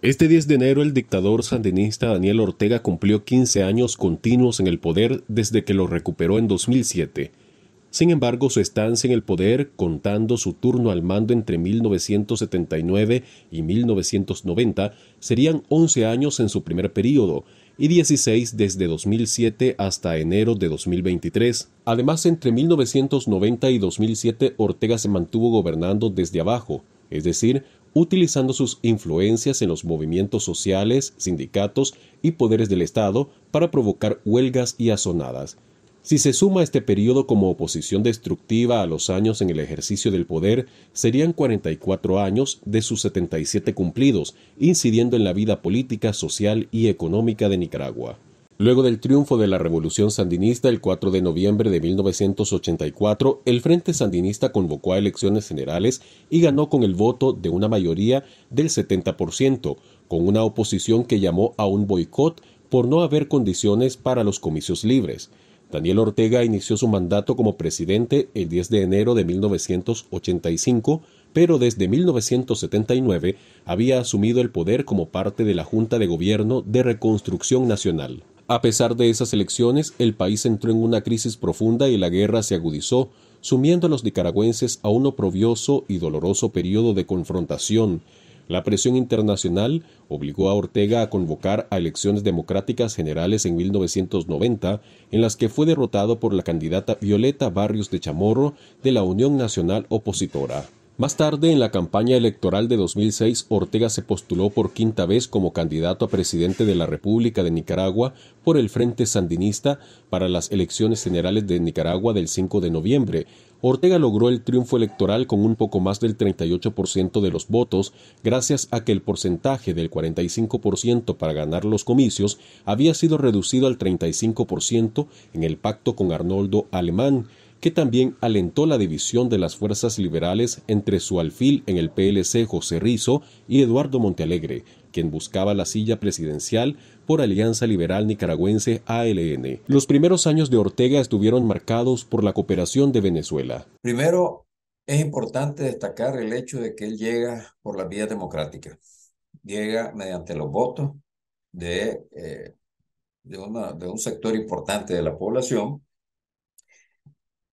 Este 10 de enero el dictador sandinista Daniel Ortega cumplió 15 años continuos en el poder desde que lo recuperó en 2007. Sin embargo, su estancia en el poder, contando su turno al mando entre 1979 y 1990, serían 11 años en su primer periodo y 16 desde 2007 hasta enero de 2023. Además, entre 1990 y 2007 Ortega se mantuvo gobernando desde abajo, es decir, utilizando sus influencias en los movimientos sociales, sindicatos y poderes del Estado para provocar huelgas y asonadas. Si se suma este periodo como oposición destructiva a los años en el ejercicio del poder, serían 44 años de sus 77 cumplidos, incidiendo en la vida política, social y económica de Nicaragua. Luego del triunfo de la Revolución Sandinista el 4 de noviembre de 1984, el Frente Sandinista convocó a elecciones generales y ganó con el voto de una mayoría del 70%, con una oposición que llamó a un boicot por no haber condiciones para los comicios libres. Daniel Ortega inició su mandato como presidente el 10 de enero de 1985, pero desde 1979 había asumido el poder como parte de la Junta de Gobierno de Reconstrucción Nacional. A pesar de esas elecciones, el país entró en una crisis profunda y la guerra se agudizó, sumiendo a los nicaragüenses a un oprobioso y doloroso periodo de confrontación. La presión internacional obligó a Ortega a convocar a elecciones democráticas generales en 1990, en las que fue derrotado por la candidata Violeta Barrios de Chamorro de la Unión Nacional Opositora. Más tarde, en la campaña electoral de 2006, Ortega se postuló por quinta vez como candidato a presidente de la República de Nicaragua por el Frente Sandinista para las elecciones generales de Nicaragua del 5 de noviembre. Ortega logró el triunfo electoral con un poco más del 38% de los votos, gracias a que el porcentaje del 45% para ganar los comicios había sido reducido al 35% en el pacto con Arnoldo Alemán que también alentó la división de las fuerzas liberales entre su alfil en el PLC José Rizo y Eduardo Montalegre, quien buscaba la silla presidencial por Alianza Liberal Nicaragüense ALN. Los primeros años de Ortega estuvieron marcados por la cooperación de Venezuela. Primero, es importante destacar el hecho de que él llega por la vía democrática, llega mediante los votos de, eh, de un sector importante de la población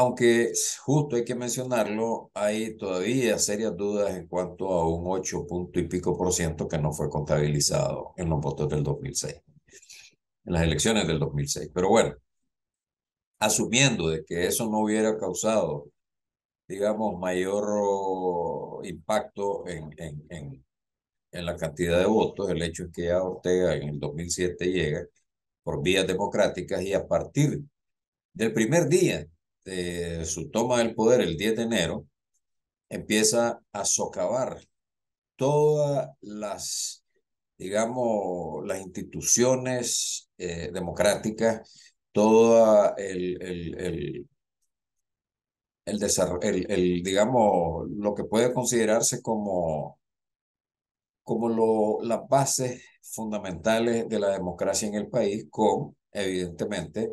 aunque justo hay que mencionarlo, hay todavía serias dudas en cuanto a un 8 punto y pico por ciento que no fue contabilizado en los votos del 2006, en las elecciones del 2006. Pero bueno, asumiendo de que eso no hubiera causado, digamos, mayor impacto en, en, la cantidad de votos, el hecho es que a Ortega en el 2007 llega por vías democráticas y a partir del primer día eh, su toma del poder el 10 de enero, empieza a socavar todas las, digamos, las instituciones eh, democráticas, todo eh, el, el, el, el, digamos, lo que puede considerarse como, como lo, las bases fundamentales de la democracia en el país, con, evidentemente,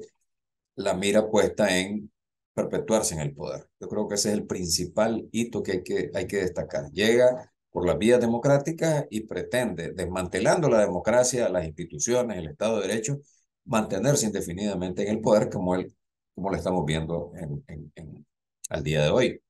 la mira puesta en perpetuarse en el poder. Yo creo que ese es el principal hito que hay que, hay que destacar. Llega por las vías democráticas y pretende, desmantelando la democracia, las instituciones, el Estado de Derecho, mantenerse indefinidamente en el poder como, como lo estamos viendo en, al día de hoy.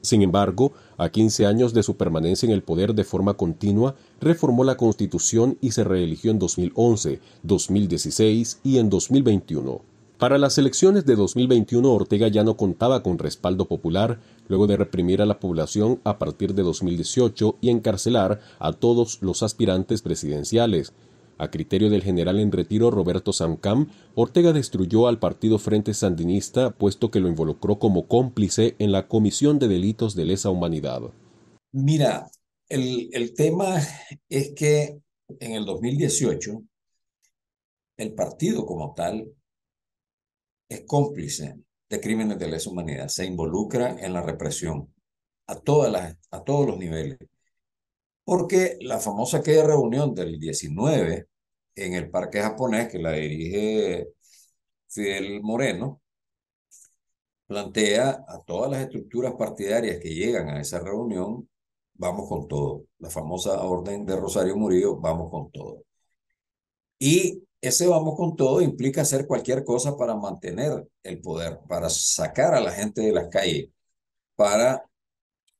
Sin embargo, a 15 años de su permanencia en el poder de forma continua, reformó la Constitución y se reeligió en 2011, 2016 y en 2021. Para las elecciones de 2021, Ortega ya no contaba con respaldo popular luego de reprimir a la población a partir de 2018 y encarcelar a todos los aspirantes presidenciales. A criterio del general en retiro Roberto Samcam, Ortega destruyó al partido Frente Sandinista puesto que lo involucró como cómplice en la comisión de delitos de lesa humanidad. Mira, el, el tema es que en el 2018 el partido como tal es cómplice de crímenes de lesa humanidad, se involucra en la represión a, todas las, a todos los niveles. Porque la famosa reunión del 19 en el parque japonés que la dirige Fidel Moreno, plantea a todas las estructuras partidarias que llegan a esa reunión, vamos con todo. La famosa orden de Rosario Murillo, vamos con todo. Y ese vamos con todo implica hacer cualquier cosa para mantener el poder, para sacar a la gente de las calles, para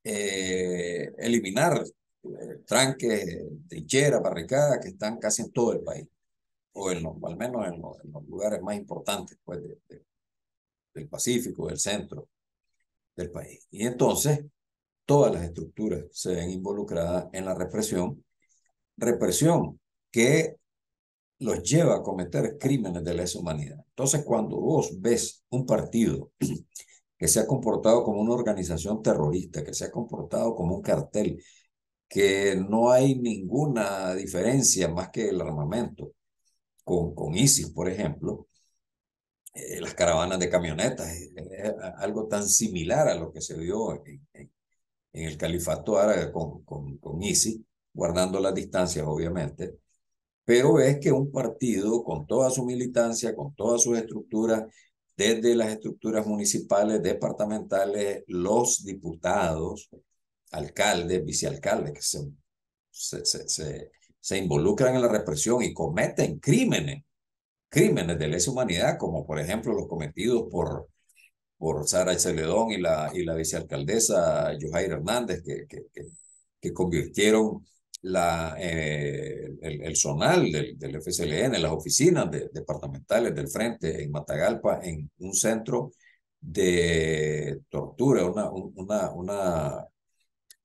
eh, eliminar eh, tranques, trincheras, barricadas que están casi en todo el país, o al menos en los, lugares más importantes pues, del Pacífico, del centro del país. Y entonces todas las estructuras se ven involucradas en la represión, represión que los lleva a cometer crímenes de lesa humanidad. Entonces, cuando vos ves un partido que se ha comportado como una organización terrorista, que se ha comportado como un cartel, que no hay ninguna diferencia más que el armamento con, con ISIS, por ejemplo, eh, las caravanas de camionetas, eh, eh, algo tan similar a lo que se vio en, el califato árabe con, con, con ISIS, guardando las distancias, obviamente pero es que un partido con toda su militancia, con todas sus estructuras, desde las estructuras municipales, departamentales, los diputados, alcaldes, vicealcaldes, que se, involucran en la represión y cometen crímenes, crímenes de lesa humanidad, como por ejemplo los cometidos por, por Sara Celedón y la, y la vicealcaldesa Johair Hernández, que, que, que convirtieron la, eh, el, el, zonal del, del, FSLN, las oficinas departamentales del Frente en Matagalpa, en un centro de tortura, una, una, una,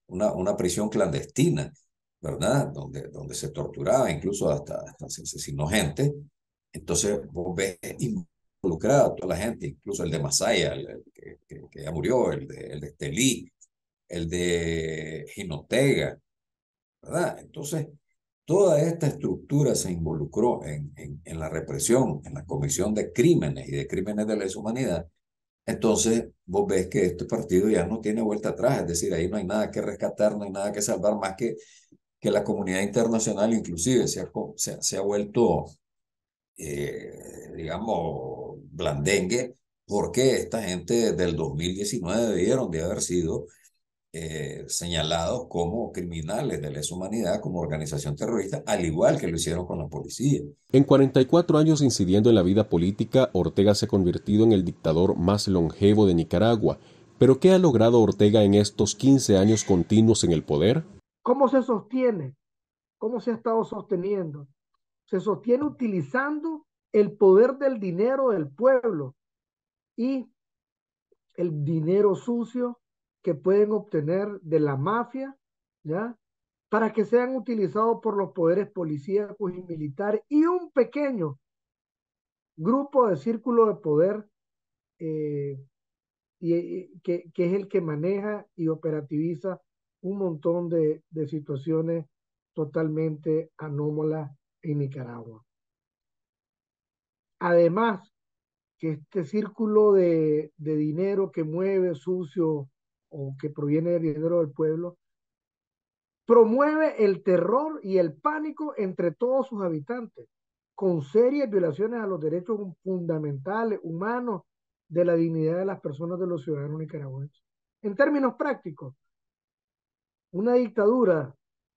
una, una prisión clandestina, ¿verdad? Donde, donde se torturaba, incluso hasta, hasta se asesinó gente. Entonces, vos ves involucrada toda la gente, incluso el de Masaya, el, que, que, ya murió, el de, el de Estelí, el de Ginotega, entonces, toda esta estructura se involucró en, en, la represión, en la comisión de crímenes y de crímenes de lesa humanidad. Entonces, vos ves que este partido ya no tiene vuelta atrás, es decir, ahí no hay nada que rescatar, no hay nada que salvar más que que la comunidad internacional inclusive se ha, se, ha vuelto, eh, digamos, blandengue, porque esta gente del 2019 debieron de haber sido eh, señalados como criminales de lesa humanidad, como organización terrorista, al igual que lo hicieron con la policía. En 44 años incidiendo en la vida política, Ortega se ha convertido en el dictador más longevo de Nicaragua. ¿Pero qué ha logrado Ortega en estos 15 años continuos en el poder? ¿Cómo se sostiene? ¿Cómo se ha estado sosteniendo? Se sostiene utilizando el poder del dinero del pueblo y el dinero sucio que pueden obtener de la mafia, ¿ya? Para que sean utilizados por los poderes policíacos y militares y un pequeño grupo de círculo de poder eh, que, es el que maneja y operativiza un montón de, de situaciones totalmente anómalas en Nicaragua. Además, que este círculo de, de dinero que mueve sucio o que proviene del dinero del pueblo, promueve el terror y el pánico entre todos sus habitantes, con serias violaciones a los derechos fundamentales, humanos, de la dignidad de las personas de los ciudadanos nicaragüenses. En términos prácticos, una dictadura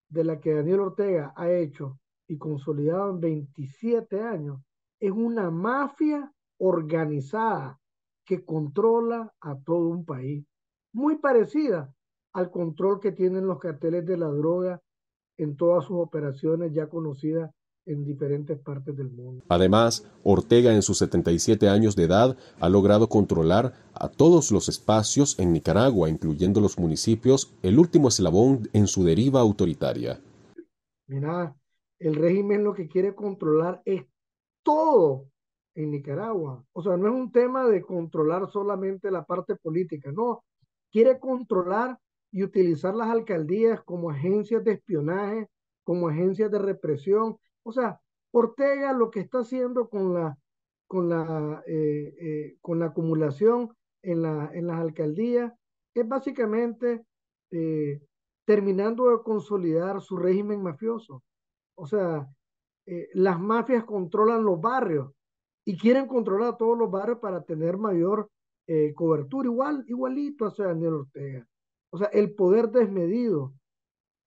de la que Daniel Ortega ha hecho y consolidado en 27 años es una mafia organizada que controla a todo un país muy parecida al control que tienen los carteles de la droga en todas sus operaciones ya conocidas en diferentes partes del mundo. Además, Ortega en sus 77 años de edad ha logrado controlar a todos los espacios en Nicaragua, incluyendo los municipios, el último eslabón en su deriva autoritaria. Mirá, el régimen lo que quiere controlar es todo en Nicaragua. O sea, no es un tema de controlar solamente la parte política, no, quiere controlar y utilizar las alcaldías como agencias de espionaje, como agencias de represión. O sea, Ortega lo que está haciendo con la, con la, eh, eh, con la acumulación en, la, en las alcaldías es básicamente eh, terminando de consolidar su régimen mafioso. O sea, las mafias controlan los barrios y quieren controlar todos los barrios para tener mayor eh, cobertura igual, igualito hacia Daniel Ortega. O sea, el poder desmedido,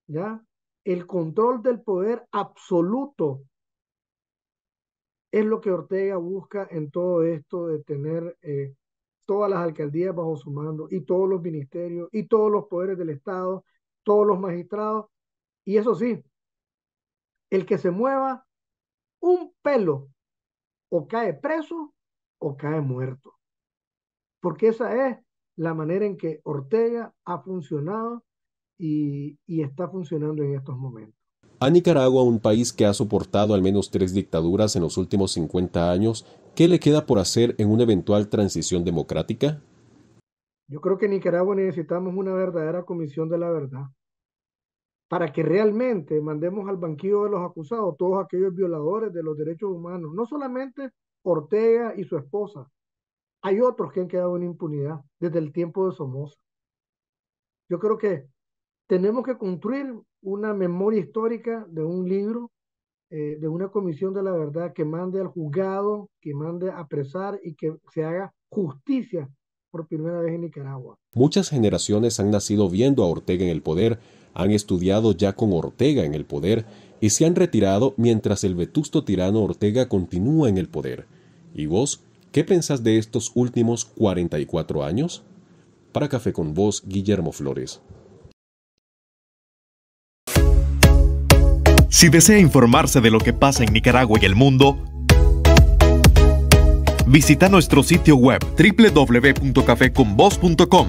¿ya? El control del poder absoluto es lo que Ortega busca en todo esto de tener eh, todas las alcaldías bajo su mando y todos los ministerios y todos los poderes del Estado, todos los magistrados. Y eso sí, el que se mueva un pelo o cae preso o cae muerto porque esa es la manera en que Ortega ha funcionado y, está funcionando en estos momentos. A Nicaragua, un país que ha soportado al menos tres dictaduras en los últimos 50 años, ¿qué le queda por hacer en una eventual transición democrática? Yo creo que Nicaragua necesitamos una verdadera comisión de la verdad para que realmente mandemos al banquillo de los acusados todos aquellos violadores de los derechos humanos, no solamente Ortega y su esposa, hay otros que han quedado en impunidad desde el tiempo de Somoza. Yo creo que tenemos que construir una memoria histórica de un libro, eh, de una comisión de la verdad que mande al juzgado, que mande a apresar y que se haga justicia por primera vez en Nicaragua. Muchas generaciones han nacido viendo a Ortega en el poder, han estudiado ya con Ortega en el poder y se han retirado mientras el vetusto tirano Ortega continúa en el poder. Y vos, ¿Qué pensás de estos últimos 44 años? Para Café con Vos, Guillermo Flores. Si desea informarse de lo que pasa en Nicaragua y el mundo, visita nuestro sitio web www.cafeconvoz.com